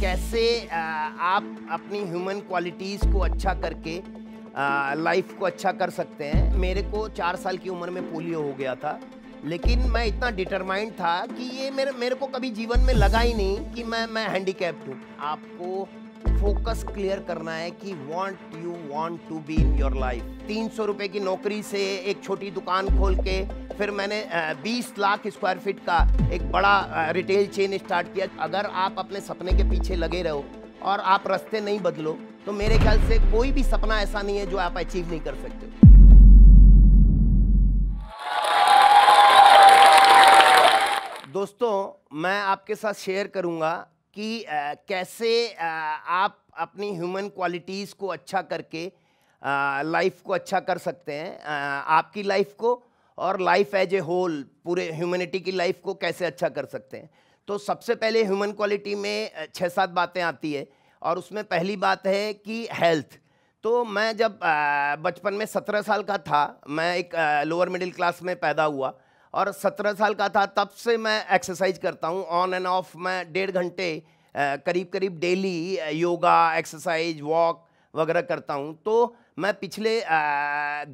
कैसे आप अपनी ह्यूमन क्वालिटीज़ को अच्छा करके लाइफ को अच्छा कर सकते हैं मेरे को चार साल की उम्र में पोलियो हो गया था लेकिन मैं इतना डिटरमाइंड था कि ये मेरे मेरे को कभी जीवन में लगा ही नहीं कि मैं मैं हैंडीकैप्ड हूँ आपको फोकस क्लियर करना है कि want you want to be in your life तीन सौ रुपये की नौकरी से एक छोटी दुकान खोल के फिर मैंने 20 लाख स्क्वायर फीट का एक बड़ा रिटेल चेन स्टार्ट किया अगर आप अपने सपने के पीछे लगे रहो और आप रास्ते नहीं बदलो तो मेरे ख्याल से कोई भी सपना ऐसा नहीं है जो आप अचीव नहीं कर सकते दोस्तों मैं आपके साथ शेयर करूंगा कि आ, कैसे आ, आप अपनी ह्यूमन क्वालिटीज़ को अच्छा करके लाइफ को अच्छा कर सकते हैं आपकी लाइफ को और लाइफ एज ए होल पूरे ह्यूमनिटी की लाइफ को कैसे अच्छा कर सकते हैं तो सबसे पहले ह्यूमन क्वालिटी में छः सात बातें आती है और उसमें पहली बात है कि हेल्थ तो मैं जब बचपन में सत्रह साल का था मैं एक लोअर मिडिल क्लास में पैदा हुआ और सत्रह साल का था तब से मैं एक्सरसाइज करता हूँ ऑन एंड ऑफ मैं डेढ़ घंटे करीब करीब डेली योगा एक्सरसाइज वॉक वगैरह करता हूँ तो मैं पिछले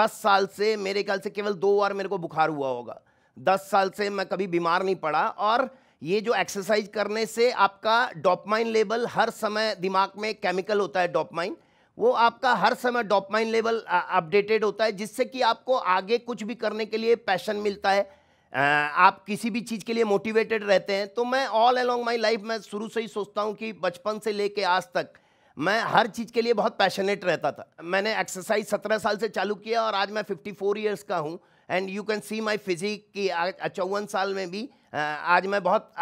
दस साल से मेरे ख्याल से केवल दो बार मेरे को बुखार हुआ होगा दस साल से मैं कभी बीमार नहीं पड़ा और ये जो एक्सरसाइज करने से आपका डोपमाइन लेवल हर समय दिमाग में केमिकल होता है डोपमाइन वो आपका हर समय डॉपमाइन लेवल अपडेटेड होता है जिससे कि आपको आगे कुछ भी करने के लिए पैशन मिलता है आप किसी भी चीज़ के लिए मोटिवेटेड रहते हैं तो मैं ऑल अलोंग माई लाइफ मैं शुरू से ही सोचता हूँ कि बचपन से लेके आज तक मैं हर चीज़ के लिए बहुत पैशनेट रहता था मैंने एक्सरसाइज सत्रह साल से चालू किया और आज मैं फिफ्टी फोर ईयर्स का हूँ and you can see my physique कि चौवन साल में भी आज मैं बहुत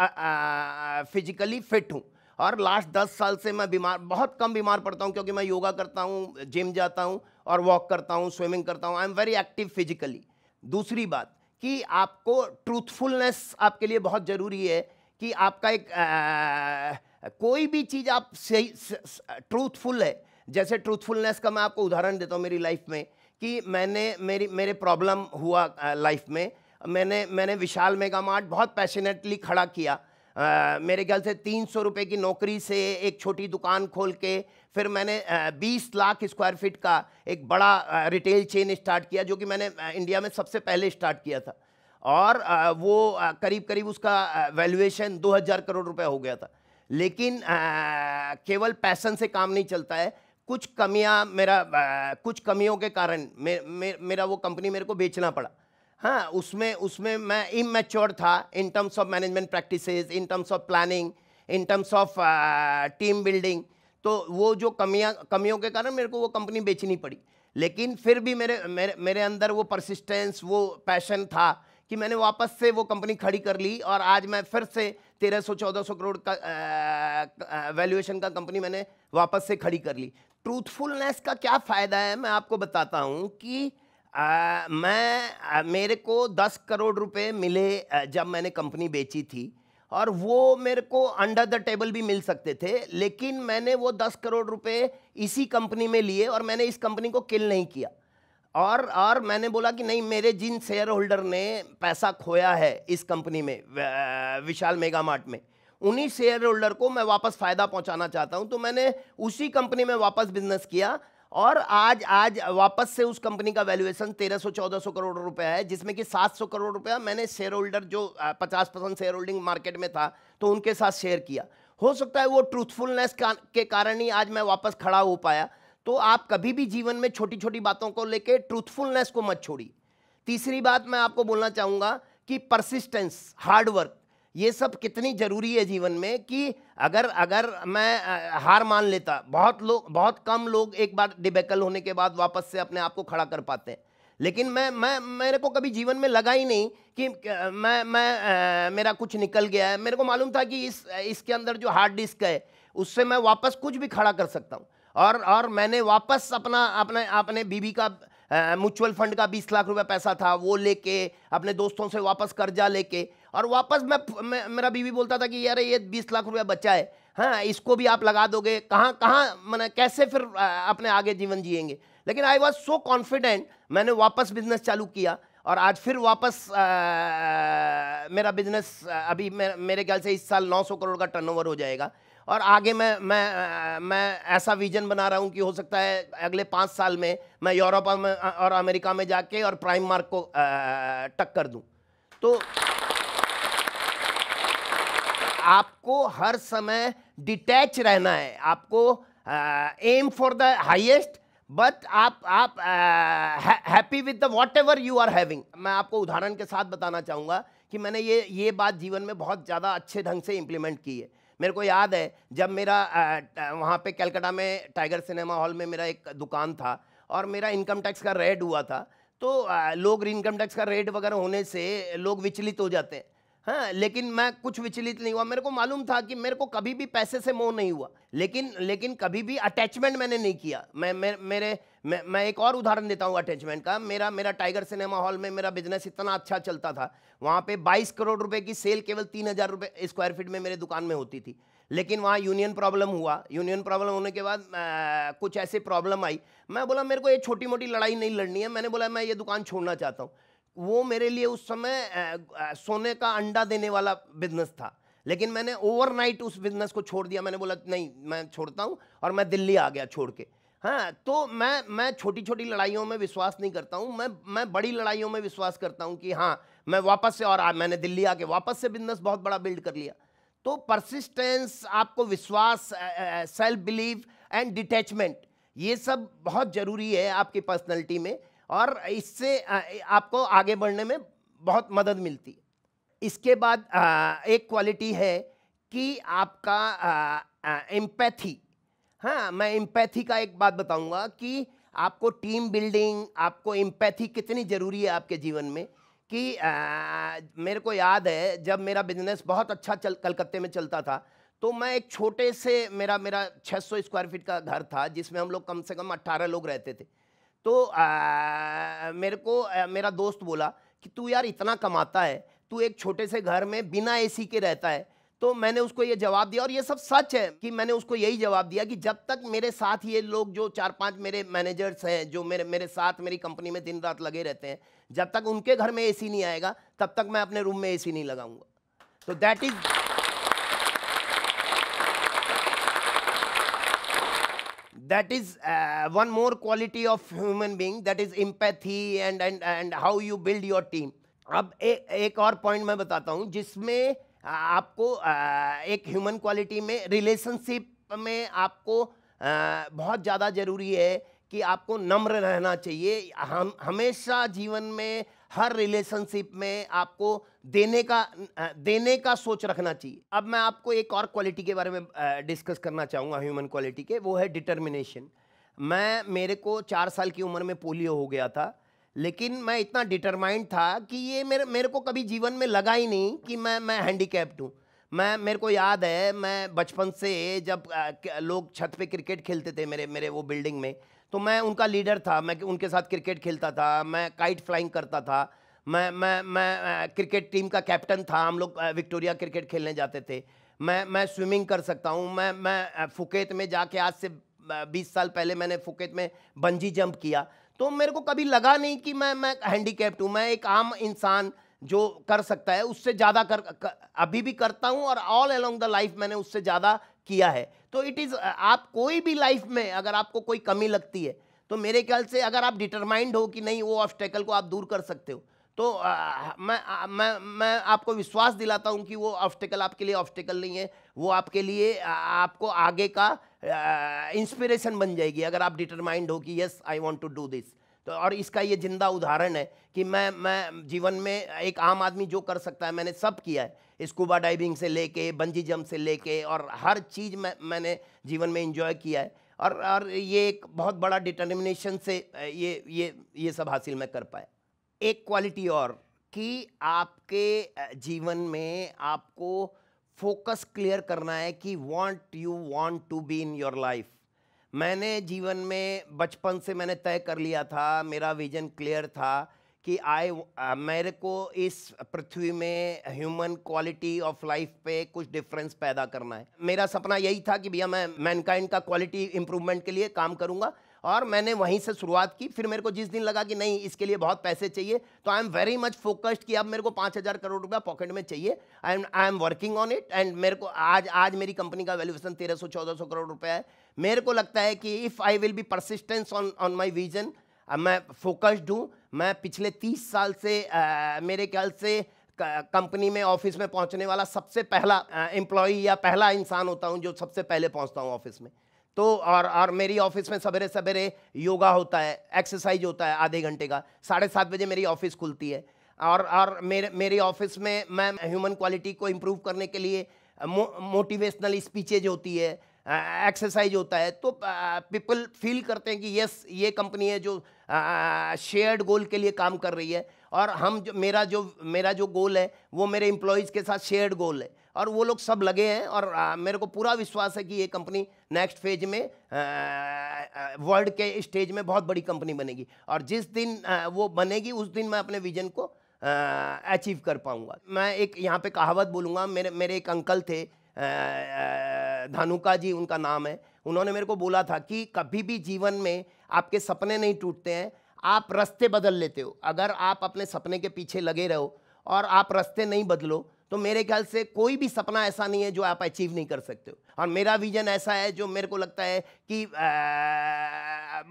फिजिकली फिट हूँ और लास्ट दस साल से मैं बीमार बहुत कम बीमार पड़ता हूँ क्योंकि मैं योगा करता हूँ जिम जाता हूँ और वॉक करता हूँ स्विमिंग करता हूँ I am very active physically दूसरी बात कि आपको ट्रूथफुलनेस आपके लिए बहुत ज़रूरी है कि आपका एक आ, कोई भी चीज़ आप सही ट्रूथफुल है जैसे ट्रूथफुलनेस का मैं आपको उदाहरण देता हूँ मेरी लाइफ में कि मैंने मेरी मेरे प्रॉब्लम हुआ लाइफ में मैंने मैंने विशाल मेगा मार्ट बहुत पैशनेटली खड़ा किया आ, मेरे ख्याल से तीन सौ रुपये की नौकरी से एक छोटी दुकान खोल के फिर मैंने बीस लाख स्क्वायर फीट का एक बड़ा आ, रिटेल चेन स्टार्ट किया जो कि मैंने आ, इंडिया में सबसे पहले स्टार्ट किया था और वो करीब करीब उसका वैल्यूएशन दो हज़ार करोड़ रुपए हो गया था लेकिन केवल पैसन से काम नहीं चलता है कुछ कमियां मेरा कुछ कमियों के कारण मे, मे, मेरा वो कंपनी मेरे को बेचना पड़ा हाँ उसमें उसमें मैं इमेच्योर था in terms of management practices in terms of planning in terms of team building तो वो जो कमियाँ कमियों के कारण मेरे को वो कंपनी बेचनी पड़ी लेकिन फिर भी मेरे मेरे मेरे अंदर वो परसिस्टेंस वो पैशन था कि मैंने वापस से वो कंपनी खड़ी कर ली और आज मैं फिर से तेरह सौ चौदह सौ करोड़ का वैल्यूएशन uh, uh, का कंपनी मैंने वापस से खड़ी कर ली ट्रूथफुलनेस का क्या फ़ायदा है मैं आपको बताता हूँ कि आ, मैं आ, मेरे को दस करोड़ रुपए मिले जब मैंने कंपनी बेची थी और वो मेरे को अंडर द टेबल भी मिल सकते थे लेकिन मैंने वो दस करोड़ रुपए इसी कंपनी में लिए और मैंने इस कंपनी को किल नहीं किया और और मैंने बोला कि नहीं मेरे जिन शेयर होल्डर ने पैसा खोया है इस कंपनी में विशाल मेगा मार्ट में उन्हीं शेयर होल्डर को मैं वापस फ़ायदा पहुंचाना चाहता हूं तो मैंने उसी कंपनी में वापस बिजनेस किया और आज आज वापस से उस कंपनी का वैल्यूएशन 1300-1400 करोड़ रुपया है जिसमें कि 700 करोड़ रुपया मैंने शेयर होल्डर जो 50 परसेंट शेयर होल्डिंग मार्केट में था तो उनके साथ शेयर किया हो सकता है वो ट्रूथफुलनेस का, के कारण ही आज मैं वापस खड़ा हो पाया तो आप कभी भी जीवन में छोटी छोटी बातों को लेकर ट्रूथफुलनेस को मत छोड़िए तीसरी बात मैं आपको बोलना चाहूँगा कि परसिस्टेंस हार्डवर्क ये सब कितनी ज़रूरी है जीवन में कि अगर अगर मैं हार मान लेता बहुत लोग बहुत कम लोग एक बार डिबेकल होने के बाद वापस से अपने आप को खड़ा कर पाते हैं लेकिन मैं मैं मेरे को कभी जीवन में लगा ही नहीं कि मैं मैं आ, मेरा कुछ निकल गया है मेरे को मालूम था कि इस इसके अंदर जो हार्ड डिस्क है उससे मैं वापस कुछ भी खड़ा कर सकता हूँ और और मैंने वापस अपना अपने अपने बीबी का म्यूचुअल फंड का बीस लाख रुपए पैसा था वो लेके अपने दोस्तों से वापस कर्जा लेके और वापस मैं, मैं मेरा बीवी बोलता था कि यार ये बीस लाख रुपया बच्चा है हाँ इसको भी आप लगा दोगे कहाँ कहाँ मैंने कैसे फिर अपने आगे जीवन जियेंगे लेकिन आई वॉज सो कॉन्फिडेंट मैंने वापस बिजनेस चालू किया और आज फिर वापस आ, मेरा बिजनेस अभी मे, मेरे ख्याल से इस साल 900 करोड़ का टर्नओवर हो जाएगा और आगे मैं मैं मैं ऐसा विजन बना रहा हूँ कि हो सकता है अगले पाँच साल में मैं यूरोप और अमेरिका में जाके और प्राइम मार्क को टक्कर दूँ तो आपको हर समय डिटैच रहना है आपको aim for the highest but आप आप happy with the whatever you are having मैं आपको उदाहरण के साथ बताना चाहूँगा कि मैंने ये ये बात जीवन में बहुत ज़्यादा अच्छे ढंग से इम्प्लीमेंट की है मेरे को याद है जब मेरा वहाँ पे कलकत्ता में टाइगर सिनेमा हॉल में मेरा एक दुकान था और मेरा इनकम टैक्स का रेड हुआ था तो लोग इनकम टैक्स का रेड वगैरह होने से लोग विचलित हो जाते हैं हाँ लेकिन मैं कुछ विचलित नहीं हुआ मेरे को मालूम था कि मेरे को कभी भी पैसे से मोह नहीं हुआ लेकिन लेकिन कभी भी अटैचमेंट मैंने नहीं किया मैं मे, मेरे मैं मैं एक और उदाहरण देता हूँ अटैचमेंट का मेरा मेरा टाइगर सिनेमा हॉल में मेरा बिजनेस इतना अच्छा चलता था वहाँ पे 22 करोड़ रुपए की सेल केवल तीन हज़ार रुपये स्क्वायर फीट में मेरे दुकान में होती थी लेकिन वहाँ यूनियन प्रॉब्लम हुआ यूनियन प्रॉब्लम होने के बाद आ, कुछ ऐसे प्रॉब्लम आई मैं बोला मेरे को ये छोटी मोटी लड़ाई नहीं लड़नी है मैंने बोला मैं ये दुकान छोड़ना चाहता हूँ वो मेरे लिए उस समय सोने का अंडा देने वाला बिजनेस था लेकिन मैंने ओवरनाइट उस बिजनेस को छोड़ दिया मैंने बोला नहीं मैं छोड़ता हूँ और मैं दिल्ली आ गया छोड़ के हाँ तो मैं मैं छोटी छोटी लड़ाइयों में विश्वास नहीं करता हूँ मैं मैं बड़ी लड़ाइयों में विश्वास करता हूँ कि हाँ मैं वापस से और आ, मैंने दिल्ली आके वापस से बिजनेस बहुत बड़ा बिल्ड कर लिया तो परसिस्टेंस आपको विश्वास सेल्फ बिलीव एंड डिटैचमेंट ये सब बहुत ज़रूरी है आपकी पर्सनैलिटी में और इससे आपको आगे बढ़ने में बहुत मदद मिलती है इसके बाद एक क्वालिटी है कि आपका एम्पैथी हाँ मैं एम्पैथी का एक बात बताऊंगा कि आपको टीम बिल्डिंग आपको एम्पैथी कितनी ज़रूरी है आपके जीवन में कि आ, मेरे को याद है जब मेरा बिजनेस बहुत अच्छा चल कलकत्ते में चलता था तो मैं एक छोटे से मेरा मेरा 600 स्क्वायर फीट का घर था जिसमें हम लोग कम से कम 18 लोग रहते थे तो आ, मेरे को आ, मेरा दोस्त बोला कि तू यार इतना कमाता है तू एक छोटे से घर में बिना एसी के रहता है तो मैंने उसको ये जवाब दिया और ये सब सच है कि मैंने उसको यही जवाब दिया कि जब तक मेरे साथ ये लोग जो चार पांच मेरे मैनेजर्स हैं जो मेरे मेरे साथ मेरी कंपनी में दिन रात लगे रहते हैं जब तक उनके घर में एसी नहीं आएगा तब तक मैं अपने रूम में एसी नहीं लगाऊंगा तो that is that is uh, one more quality of human being that is empathy and and and how you build your team अब ए, एक और पॉइंट मैं बताता हूँ जिसमें आपको आ, एक ह्यूमन क्वालिटी में रिलेशनशिप में आपको आ, बहुत ज़्यादा ज़रूरी है कि आपको नम्र रहना चाहिए हम हमेशा जीवन में हर रिलेशनशिप में आपको देने का देने का सोच रखना चाहिए अब मैं आपको एक और क्वालिटी के बारे में डिस्कस करना चाहूँगा ह्यूमन क्वालिटी के वो है डिटर्मिनेशन मैं मेरे को चार साल की उम्र में पोलियो हो गया था लेकिन मैं इतना डिटरमाइंड था कि ये मेरे मेरे को कभी जीवन में लगा ही नहीं कि मैं मैं हैंडीकैप्ड हूँ मैं मेरे को याद है मैं बचपन से जब लोग छत पे क्रिकेट खेलते थे मेरे मेरे वो बिल्डिंग में तो मैं उनका लीडर था मैं उनके साथ क्रिकेट खेलता था मैं काइट फ्लाइंग करता था मैं मैं मैं क्रिकेट टीम का कैप्टन था हम लोग विक्टोरिया क्रिकेट खेलने जाते थे मैं मैं स्विमिंग कर सकता हूँ मैं मैं फुकेत में जाके आज से बीस साल पहले मैंने फुकेत में बंजी जंप किया तो मेरे को कभी लगा नहीं कि मैं मैं हैंडीकेप्ट हूँ मैं एक आम इंसान जो कर सकता है उससे ज़्यादा कर, कर अभी भी करता हूँ और ऑल अलोंग द लाइफ मैंने उससे ज़्यादा किया है तो इट इज़ आप कोई भी लाइफ में अगर आपको कोई कमी लगती है तो मेरे ख्याल से अगर आप डिटरमाइंड हो कि नहीं वो ऑब्स्टेकल को आप दूर कर सकते हो तो आ, मैं आ, मैं मैं आपको विश्वास दिलाता हूँ कि वो ऑब्स्टेकल आपके लिए ऑब्स्टेकल नहीं है वो आपके लिए आ, आपको आगे का इंस्पिरेशन बन जाएगी अगर आप डिटरमाइंड हो कि yes I want to do this तो और इसका ये जिंदा उदाहरण है कि मैं मैं जीवन में एक आम आदमी जो कर सकता है मैंने सब किया है स्कूबा डाइविंग से लेके बंजी जंप से लेके और हर चीज़ मैं मैंने जीवन में इंजॉय किया है और और ये एक बहुत बड़ा डिटर्मिनेशन से ये ये ये सब हासिल मैं कर पाया एक क्वालिटी और कि आपके जीवन में आपको फोकस क्लियर करना है कि want you want to be in your life मैंने जीवन में बचपन से मैंने तय कर लिया था मेरा विजन क्लियर था कि आई मेरे को इस पृथ्वी में ह्यूमन क्वालिटी ऑफ लाइफ पे कुछ डिफरेंस पैदा करना है मेरा सपना यही था कि भैया मैं मैनकाइंड का क्वालिटी इम्प्रूवमेंट के लिए काम करूँगा और मैंने वहीं से शुरुआत की फिर मेरे को जिस दिन लगा कि नहीं इसके लिए बहुत पैसे चाहिए तो I am very much focused कि अब मेरे को पाँच हज़ार करोड़ रुपया पॉकेट में चाहिए I am I am working on it and मेरे को आज आज मेरी कंपनी का वैल्यूएशन तेरह सौ चौदह सौ करोड़ रुपया है मेरे को लगता है कि if I will be persistence on on my vision मैं फोकस्ड हूँ मैं पिछले तीस साल से आ, मेरे ख्याल से कंपनी में ऑफिस में पहुंचने वाला सबसे पहला एम्प्लॉई या पहला इंसान होता हूं जो सबसे पहले पहुंचता हूं ऑफिस में तो और और मेरी ऑफिस में सवेरे सवेरे योगा होता है एक्सरसाइज होता है आधे घंटे का साढ़े सात बजे मेरी ऑफिस खुलती है और और मेरे मेरे ऑफिस में मैं ह्यूमन क्वालिटी को इम्प्रूव करने के लिए मो, मोटिवेशनल स्पीचेज होती है एक्सरसाइज होता है तो पीपल फील करते हैं कि यस ये कंपनी है जो शेयर्ड गोल के लिए काम कर रही है और हम जो मेरा जो मेरा जो गोल है वो मेरे इम्प्लॉयज़ के साथ शेयर्ड गोल है और वो लोग सब लगे हैं और आ, मेरे को पूरा विश्वास है कि ये कंपनी नेक्स्ट फेज में वर्ल्ड के स्टेज में बहुत बड़ी कंपनी बनेगी और जिस दिन आ, वो बनेगी उस दिन मैं अपने विजन को अचीव कर पाऊँगा मैं एक यहाँ पे कहावत बोलूँगा मेरे मेरे एक अंकल थे आ, धानुका जी उनका नाम है उन्होंने मेरे को बोला था कि कभी भी जीवन में आपके सपने नहीं टूटते हैं आप रास्ते बदल लेते हो अगर आप अपने सपने के पीछे लगे रहो और आप रास्ते नहीं बदलो तो मेरे ख्याल से कोई भी सपना ऐसा नहीं है जो आप अचीव नहीं कर सकते हो और मेरा विजन ऐसा है जो मेरे को लगता है कि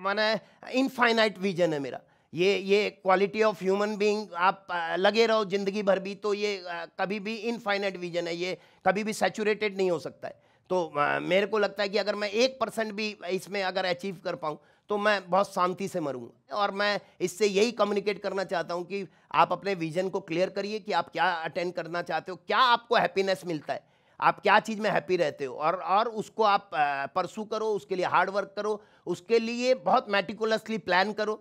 मैंने इनफाइनाइट विजन है मेरा ये ये क्वालिटी ऑफ ह्यूमन बीइंग आप लगे रहो ज़िंदगी भर भी तो ये कभी भी इनफाइनाइट विजन है ये कभी भी सेचूरेटेड नहीं हो सकता है तो मेरे को लगता है कि अगर मैं एक परसेंट भी इसमें अगर अचीव कर पाऊँ तो मैं बहुत शांति से मरूंगा और मैं इससे यही कम्युनिकेट करना चाहता हूँ कि आप अपने विजन को क्लियर करिए कि आप क्या अटेंड करना चाहते हो क्या आपको हैप्पीनेस मिलता है आप क्या चीज़ में हैप्पी रहते हो और और उसको आप परसू करो उसके लिए हार्ड वर्क करो उसके लिए बहुत मेटिकुलसली प्लान करो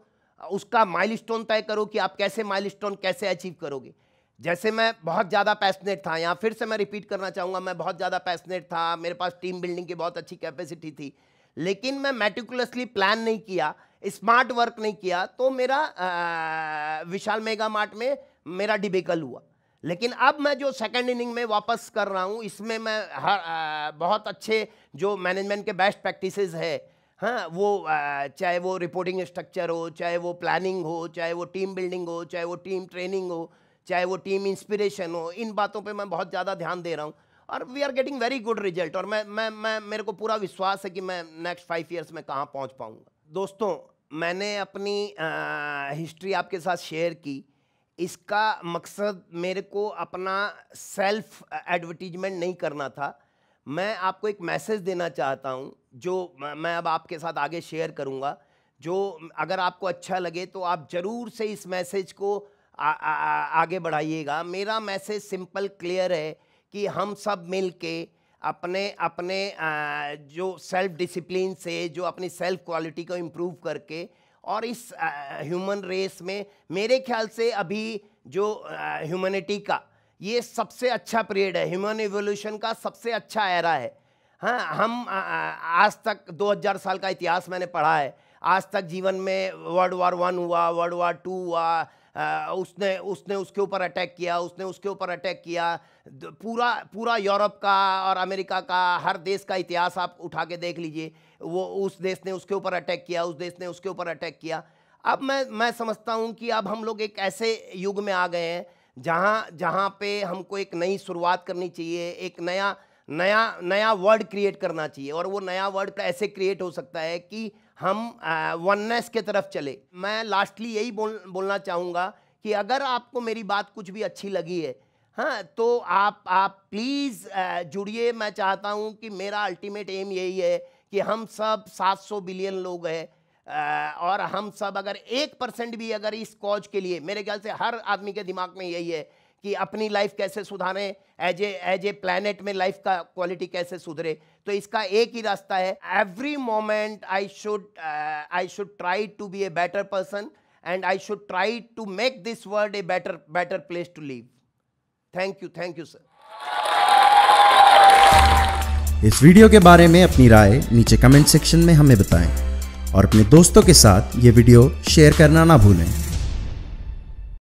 उसका माइलस्टोन तय करो कि आप कैसे माइलस्टोन कैसे अचीव करोगे जैसे मैं बहुत ज़्यादा पैसनेट था यहाँ फिर से मैं रिपीट करना चाहूँगा मैं बहुत ज़्यादा पैसनेट था मेरे पास टीम बिल्डिंग की बहुत अच्छी कैपेसिटी थी लेकिन मैं मेटिकुलसली प्लान नहीं किया स्मार्ट वर्क नहीं किया तो मेरा आ, विशाल मेगा मार्ट में मेरा डिबेकल हुआ लेकिन अब मैं जो सेकंड इनिंग में वापस कर रहा हूँ इसमें मैं हर आ, बहुत अच्छे जो मैनेजमेंट के बेस्ट प्रैक्टिसेस है हाँ वो चाहे वो रिपोर्टिंग स्ट्रक्चर हो चाहे वो प्लानिंग हो चाहे वो टीम बिल्डिंग हो चाहे वो टीम ट्रेनिंग हो चाहे वो टीम इंस्पिरेशन हो इन बातों पे मैं बहुत ज़्यादा ध्यान दे रहा हूँ और we are getting very good result और मैं मैं मैं मेरे को पूरा विश्वास है कि मैं नेक्स्ट फाइव ईयर्स में कहाँ पहुँच पाऊँगा दोस्तों मैंने अपनी हिस्ट्री आपके साथ शेयर की इसका मकसद मेरे को अपना सेल्फ एडवर्टीजमेंट नहीं करना था मैं आपको एक मैसेज देना चाहता हूँ जो मैं अब आपके साथ आगे शेयर करूँगा जो अगर आपको अच्छा लगे तो आप ज़रूर से इस मैसेज को आ, आ, आ, आगे बढ़ाइएगा मेरा मैसेज सिंपल क्लियर है कि हम सब मिल के अपने अपने आ, जो सेल्फ डिसिप्लिन से जो अपनी सेल्फ क्वालिटी को इम्प्रूव करके और इस ह्यूमन रेस में मेरे ख्याल से अभी जो ह्यूमनिटी का ये सबसे अच्छा पीरियड है ह्यूमन एवोल्यूशन का सबसे अच्छा एरा है हाँ हम आ, आज तक 2000 साल का इतिहास मैंने पढ़ा है आज तक जीवन में वर्ल्ड वार वन हुआ वर्ल्ड वार टू हुआ उसने उसने उसके ऊपर अटैक किया उसने उसके ऊपर अटैक किया पूरा पूरा यूरोप का और अमेरिका का हर देश का इतिहास आप उठा के देख लीजिए वो उस देश ने उसके ऊपर अटैक किया उस देश ने उसके ऊपर अटैक किया अब मैं मैं समझता हूँ कि अब हम लोग एक ऐसे युग में आ गए हैं जहाँ जहाँ पे हमको एक नई शुरुआत करनी चाहिए एक नया नया नया वर्ड क्रिएट करना चाहिए और वो नया वर्ड ऐसे क्रिएट हो सकता है कि हम वननेस के तरफ चले मैं लास्टली यही बोल बोलना चाहूँगा कि अगर आपको मेरी बात कुछ भी अच्छी लगी है हाँ तो आप आप प्लीज़ जुड़िए मैं चाहता हूँ कि मेरा अल्टीमेट एम यही है कि हम सब 700 बिलियन लोग हैं और हम सब अगर एक परसेंट भी अगर इस कॉज के लिए मेरे ख्याल से हर आदमी के दिमाग में यही है कि अपनी लाइफ कैसे सुधारें as a as a planet में लाइफ का क्वालिटी कैसे सुधरे तो इसका एक ही रास्ता है every moment I should I should try to be a better person and I should try to make this world a better better place to live thank you thank you sir इस video के बारे में अपनी राय नीचे comment section में हमें बताएं और अपने दोस्तों के साथ ये वीडियो शेयर करना ना भूलें